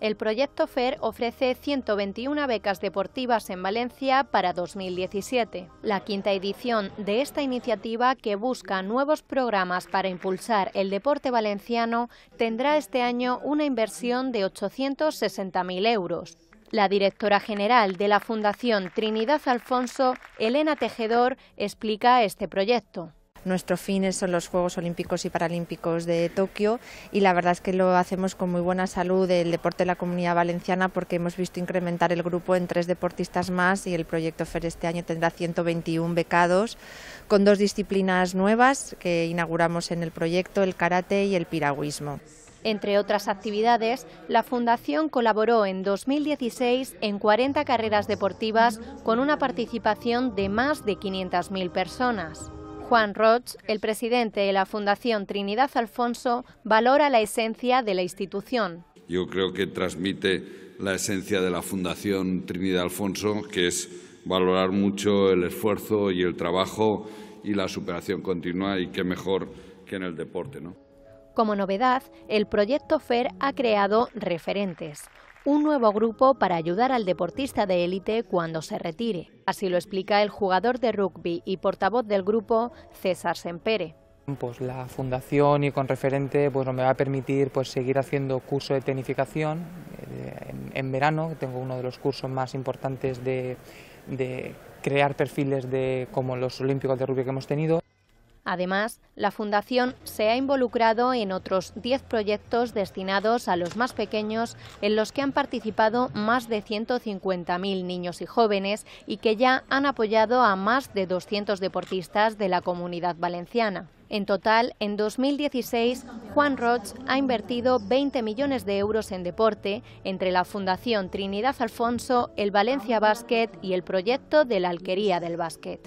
El proyecto FER ofrece 121 becas deportivas en Valencia para 2017. La quinta edición de esta iniciativa, que busca nuevos programas para impulsar el deporte valenciano, tendrá este año una inversión de 860.000 euros. La directora general de la Fundación Trinidad Alfonso, Elena Tejedor, explica este proyecto. Nuestro fin son los Juegos Olímpicos y Paralímpicos de Tokio y la verdad es que lo hacemos con muy buena salud el deporte de la comunidad valenciana porque hemos visto incrementar el grupo en tres deportistas más y el proyecto FER este año tendrá 121 becados con dos disciplinas nuevas que inauguramos en el proyecto, el karate y el piragüismo. Entre otras actividades, la Fundación colaboró en 2016 en 40 carreras deportivas con una participación de más de 500.000 personas. Juan Roch, el presidente de la Fundación Trinidad Alfonso, valora la esencia de la institución. Yo creo que transmite la esencia de la Fundación Trinidad Alfonso, que es valorar mucho el esfuerzo y el trabajo y la superación continua y qué mejor que en el deporte. Como novedad, el proyecto FER ha creado referentes, un nuevo grupo para ayudar al deportista de élite cuando se retire. Así lo explica el jugador de rugby y portavoz del grupo, César Sempere. Pues la fundación y con referente pues me va a permitir pues seguir haciendo curso de tenificación eh, en, verano, tengo uno de los cursos más importantes de, de crear perfiles de, como los olímpicos de rugby que hemos tenido. Además, la Fundación se ha involucrado en otros 10 proyectos destinados a los más pequeños en los que han participado más de 150.000 niños y jóvenes y que ya han apoyado a más de 200 deportistas de la comunidad valenciana. En total, en 2016, Juan Roch ha invertido 20 millones de euros en deporte entre la Fundación Trinidad Alfonso, el Valencia Basket y el proyecto de la Alquería del Basket.